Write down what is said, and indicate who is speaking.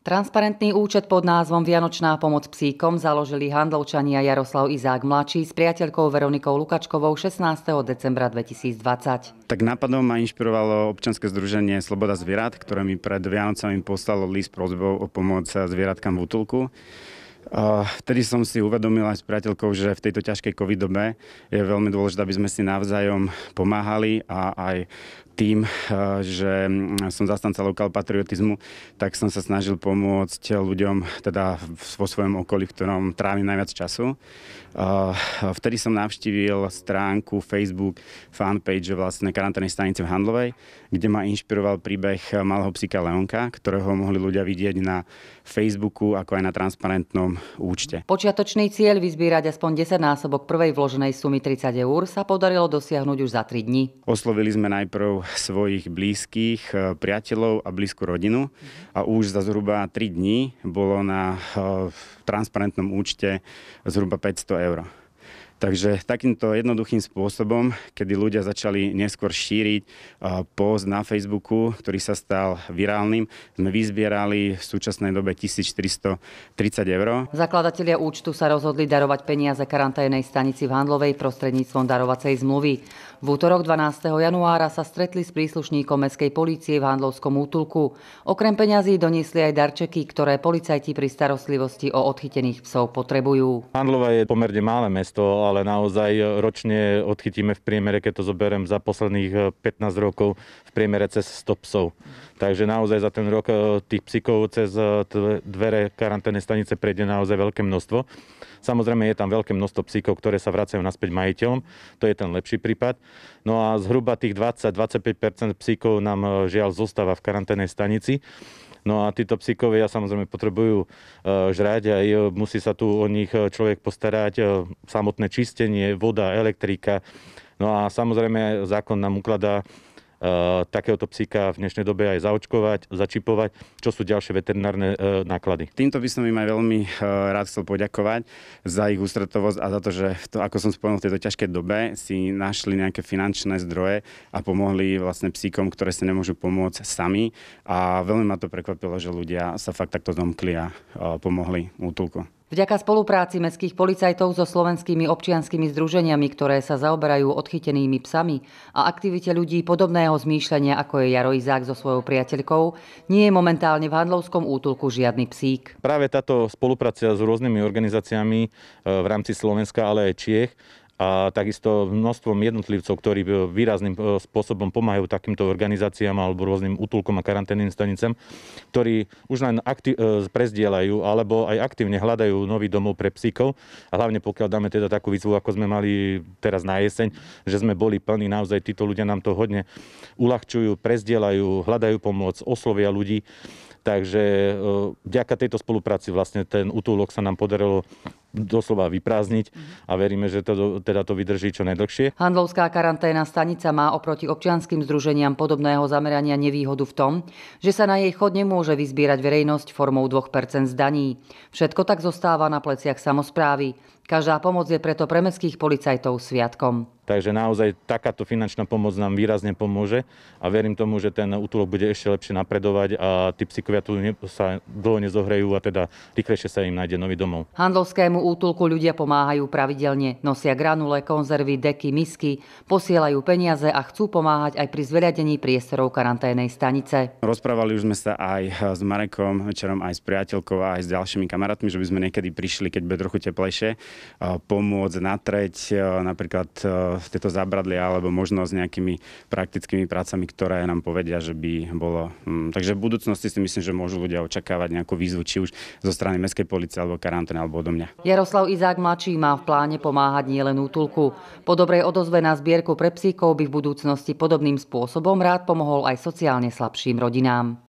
Speaker 1: Transparentný účet pod názvom Vianočná pomoc psíkom založili handlovčania Jaroslav Izák mladší s priateľkou Veronikou Lukačkovou 16. decembra 2020.
Speaker 2: Tak nápadom ma inšpirovalo občanské združenie Sloboda zvierat, ktoré mi pred Vianocami poslalo list prozbou o pomoc zvieratkám v útulku. Vtedy som si uvedomil aj s priateľkou, že v tejto ťažkej covid dobe je veľmi dôležité, aby sme si navzájom pomáhali a aj tým, eh, že mm, som zastanca lokal patriotizmu, tak som sa snažil pomôcť ľuďom teda vo svojom okolí, v ktorom trávim najviac času. Vtedy som navštívil stránku Facebook fanpage vlastne karanténnej stanice v Handlovej, kde ma inšpiroval príbeh malého psíka Leonka, ktorého mohli ľudia vidieť na Facebooku, ako aj na transparentnom bankovom účte.
Speaker 1: Počiatočný cieľ vyzbírať aspoň 10 násobok prvej vloženej sumy 30 eur sa podarilo dosiahnuť už za 3 dní. Oslovili sme najprv svojich blízkych, eh, priateľov a blízku rodinu mhm. a
Speaker 2: už za zhruba 3 dní bolo na eh, transparentnom účte zhruba 500 eur. Takže takýmto jednoduchým spôsobom, kedy ľudia začali neskôr šíriť post na Facebooku, ktorý sa stal virálnym, sme vyzbierali v súčasnej dobe 1430 eur.
Speaker 1: Zakladatelia účtu sa rozhodli darovať peniaze karanténej stanici v Handlovej prostredníctvom darovacej zmluvy. V útorok 12. januára sa stretli s príslušníkom mestskej polície v Handlovskom útulku. Okrem peňazí doniesli aj darčeky, ktoré policajti pri starostlivosti o odchytených psov potrebujú. Handlova
Speaker 3: je pomerne malé mesto, ale naozaj ročne odchytíme v priemere, keď to zoberiem za posledných 15 eh, rokov, v priemere cez 100 psov. Takže naozaj za ten rok eh, tých psíkov cez eh, dvere karanténnej stanice prejde naozaj veľké množstvo. Samozrejme je tam veľké množstvo psíkov, ktoré sa vracajú naspäť majiteľom. To je ten lepší prípad. No a zhruba tých 20-25 psíkov nám e, žiaľ zostáva v karanténnej stanici. No a títo psíkovia samozrejme potrebujú e, žrať a e, musí sa tu o nich človek postarať. Samotné čistenie, voda, elektrika. No a samozrejme zákon nám ukladá Eh, takéhoto psíka v dnešnej dobe aj zaočkovať, začipovať, čo sú ďalšie
Speaker 2: veterinárne eh, náklady. Týmto by som im aj veľmi eh, rád chcel poďakovať za ich ústretovosť a za to, že to, ako som spomenul, v tejto ťažkej dobe si našli nejaké finančné zdroje a pomohli vlastne psíkom, ktoré si nemôžu pomôcť sami. A veľmi ma to prekvapilo, že ľudia sa fakt takto zomkli a pomohli útulku.
Speaker 1: Vďaka spolupráci mestských policajtov so slovenskými občianskými združeniami, ktoré sa zaoberajú odchytenými psami a aktivite ľudí podobného zmýšľania ako je Jaro Izák so svojou priateľkou, nie je momentálne v Handlovskom útulku žiadny psík.
Speaker 3: Práve táto spolupráca s rôznymi organizáciami eh, v rámci Slovenska, ale aj Čiech a takisto množstvom jednotlivcov, ktorí e, výrazným e, spôsobom pomáhajú takýmto organizáciám alebo rôznym útulkom a karanténnym stanicám, ktorí už len akti- e, prezdielajú alebo aj aktívne hľadajú nový domov pre psíkov. A hlavne pokiaľ dáme teda takú výzvu, ako sme mali teraz na jeseň, že sme boli plní, naozaj títo ľudia nám to hodne uľahčujú, prezdielajú, hľadajú pomoc, oslovia ľudí. Takže vďaka tejto spolupráci vlastne ten útulok sa nám podarilo doslova vyprázdniť mhm. a veríme, že to, teda to vydrží čo najdlhšie.
Speaker 1: Handlovská karanténa stanica má oproti občianským združeniam podobného zamerania nevýhodu v tom, že sa na jej chod nemôže vyzbierať verejnosť formou 2% zdaní. Všetko tak zostáva na pleciach samozprávy. Každá pomoc je preto pre mestských policajtov sviatkom.
Speaker 3: Takže naozaj takáto finančná pomoc nám výrazne pomôže a verím tomu, že ten útulok bude ešte lepšie napredovať a tí psíkovia tu sa dlho nezohrejú a teda rýchlejšie sa im nájde nový domov.
Speaker 1: Handlovskému útulku ľudia pomáhajú pravidelne. Nosia granule, konzervy, deky, misky, posielajú peniaze a chcú pomáhať aj pri zveriadení priestorov karanténej stanice.
Speaker 2: Rozprávali už sme sa aj eh, s Marekom, večerom aj s priateľkou a aj s ďalšími kamarátmi, že by sme niekedy prišli, keď bude trochu teplejšie pomôcť natreť e, napríklad e, tieto zábradlia alebo možno s nejakými praktickými prácami, ktoré nám povedia, že by bolo. Mm, takže v budúcnosti si myslím, že môžu ľudia očakávať nejakú výzvu, či už zo strany mestskej policie alebo karantény alebo odo mňa.
Speaker 1: Jaroslav Izák mladší má v pláne pomáhať nielen útulku. Po dobrej odozve na zbierku pre psíkov by v budúcnosti podobným spôsobom rád pomohol aj sociálne slabším rodinám.